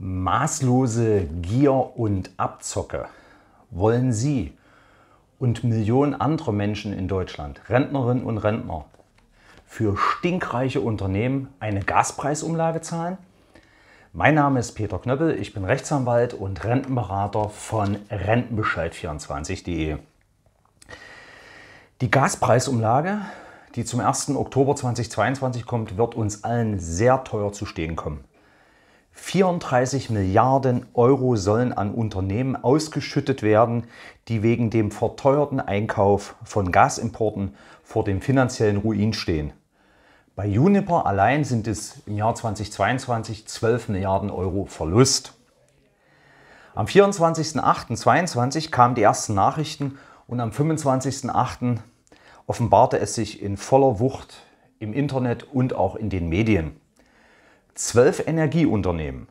Maßlose Gier und Abzocke wollen Sie und Millionen anderer Menschen in Deutschland, Rentnerinnen und Rentner, für stinkreiche Unternehmen eine Gaspreisumlage zahlen? Mein Name ist Peter Knöppel, ich bin Rechtsanwalt und Rentenberater von Rentenbescheid24.de. Die Gaspreisumlage, die zum 1. Oktober 2022 kommt, wird uns allen sehr teuer zu stehen kommen. 34 Milliarden Euro sollen an Unternehmen ausgeschüttet werden, die wegen dem verteuerten Einkauf von Gasimporten vor dem finanziellen Ruin stehen. Bei Juniper allein sind es im Jahr 2022 12 Milliarden Euro Verlust. Am 24.08.2022 kamen die ersten Nachrichten und am 25.08. offenbarte es sich in voller Wucht im Internet und auch in den Medien. Zwölf Energieunternehmen,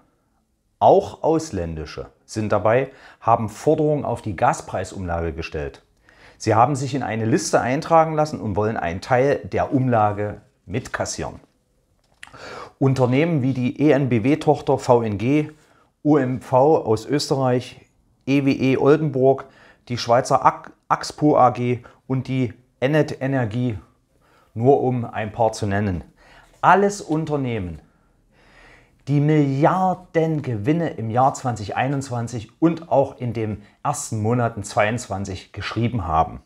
auch ausländische, sind dabei, haben Forderungen auf die Gaspreisumlage gestellt. Sie haben sich in eine Liste eintragen lassen und wollen einen Teil der Umlage mitkassieren. Unternehmen wie die ENBW-Tochter VNG, UMV aus Österreich, EWE e Oldenburg, die Schweizer Axpo AG und die Enet Energie, nur um ein paar zu nennen. Alles Unternehmen, die Milliardengewinne im Jahr 2021 und auch in den ersten Monaten 2022 geschrieben haben.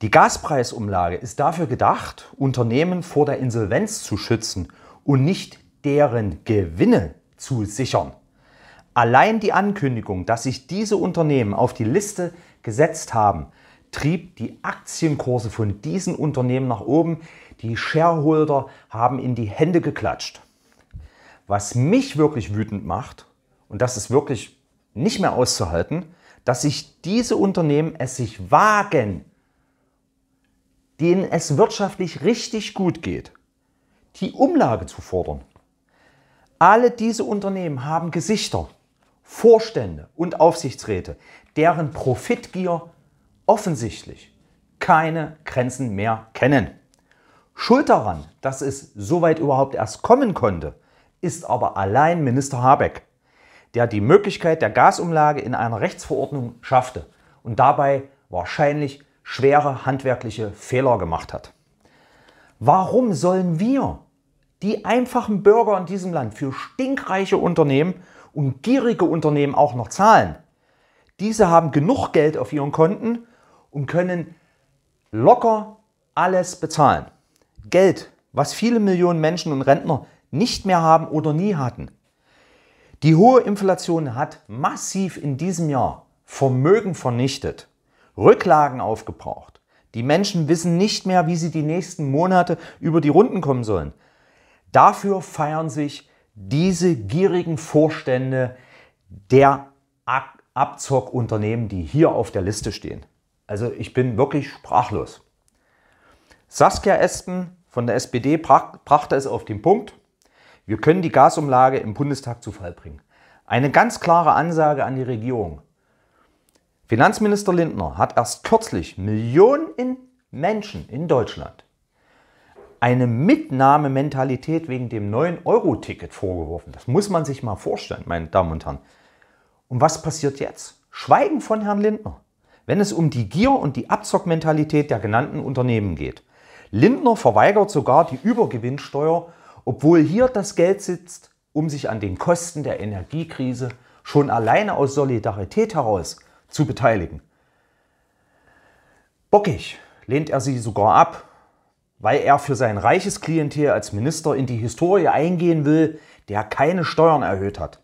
Die Gaspreisumlage ist dafür gedacht, Unternehmen vor der Insolvenz zu schützen und nicht deren Gewinne zu sichern. Allein die Ankündigung, dass sich diese Unternehmen auf die Liste gesetzt haben, trieb die Aktienkurse von diesen Unternehmen nach oben. Die Shareholder haben in die Hände geklatscht. Was mich wirklich wütend macht, und das ist wirklich nicht mehr auszuhalten, dass sich diese Unternehmen es sich wagen, denen es wirtschaftlich richtig gut geht, die Umlage zu fordern. Alle diese Unternehmen haben Gesichter, Vorstände und Aufsichtsräte, deren Profitgier offensichtlich keine Grenzen mehr kennen. Schuld daran, dass es so weit überhaupt erst kommen konnte, ist aber allein Minister Habeck, der die Möglichkeit der Gasumlage in einer Rechtsverordnung schaffte und dabei wahrscheinlich schwere handwerkliche Fehler gemacht hat. Warum sollen wir, die einfachen Bürger in diesem Land, für stinkreiche Unternehmen und gierige Unternehmen auch noch zahlen? Diese haben genug Geld auf ihren Konten und können locker alles bezahlen. Geld, was viele Millionen Menschen und Rentner nicht mehr haben oder nie hatten. Die hohe Inflation hat massiv in diesem Jahr Vermögen vernichtet, Rücklagen aufgebraucht. Die Menschen wissen nicht mehr, wie sie die nächsten Monate über die Runden kommen sollen. Dafür feiern sich diese gierigen Vorstände der Abzockunternehmen, die hier auf der Liste stehen. Also ich bin wirklich sprachlos. Saskia Espen von der SPD brachte es auf den Punkt. Wir können die Gasumlage im Bundestag zu Fall bringen. Eine ganz klare Ansage an die Regierung. Finanzminister Lindner hat erst kürzlich Millionen Menschen in Deutschland eine Mitnahmementalität wegen dem 9-Euro-Ticket vorgeworfen. Das muss man sich mal vorstellen, meine Damen und Herren. Und was passiert jetzt? Schweigen von Herrn Lindner, wenn es um die Gier und die Abzockmentalität der genannten Unternehmen geht. Lindner verweigert sogar die Übergewinnsteuer obwohl hier das Geld sitzt, um sich an den Kosten der Energiekrise schon alleine aus Solidarität heraus zu beteiligen. Bockig lehnt er sie sogar ab, weil er für sein reiches Klientel als Minister in die Historie eingehen will, der keine Steuern erhöht hat.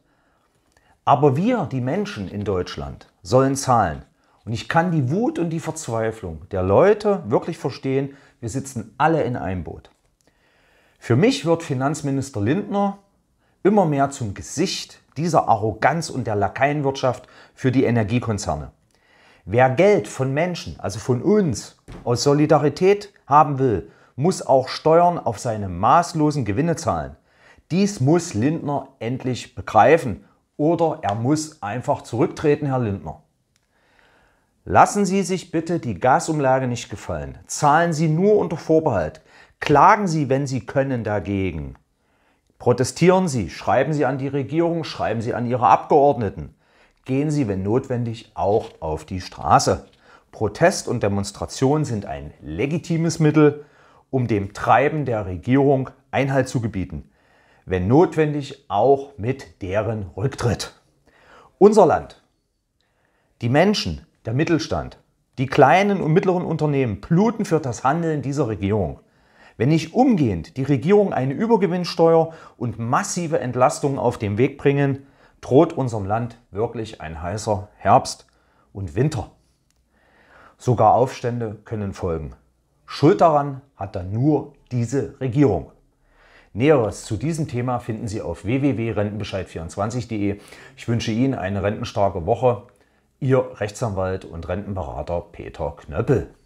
Aber wir, die Menschen in Deutschland, sollen zahlen. Und ich kann die Wut und die Verzweiflung der Leute wirklich verstehen. Wir sitzen alle in einem Boot. Für mich wird Finanzminister Lindner immer mehr zum Gesicht dieser Arroganz und der Lakaienwirtschaft für die Energiekonzerne. Wer Geld von Menschen, also von uns, aus Solidarität haben will, muss auch Steuern auf seine maßlosen Gewinne zahlen. Dies muss Lindner endlich begreifen oder er muss einfach zurücktreten, Herr Lindner. Lassen Sie sich bitte die Gasumlage nicht gefallen. Zahlen Sie nur unter Vorbehalt. Klagen Sie, wenn Sie können, dagegen. Protestieren Sie, schreiben Sie an die Regierung, schreiben Sie an Ihre Abgeordneten. Gehen Sie, wenn notwendig, auch auf die Straße. Protest und Demonstration sind ein legitimes Mittel, um dem Treiben der Regierung Einhalt zu gebieten. Wenn notwendig, auch mit deren Rücktritt. Unser Land, die Menschen, der Mittelstand, die kleinen und mittleren Unternehmen bluten für das Handeln dieser Regierung. Wenn nicht umgehend die Regierung eine Übergewinnsteuer und massive Entlastungen auf den Weg bringen, droht unserem Land wirklich ein heißer Herbst und Winter. Sogar Aufstände können folgen. Schuld daran hat dann nur diese Regierung. Näheres zu diesem Thema finden Sie auf www.rentenbescheid24.de. Ich wünsche Ihnen eine rentenstarke Woche. Ihr Rechtsanwalt und Rentenberater Peter Knöppel.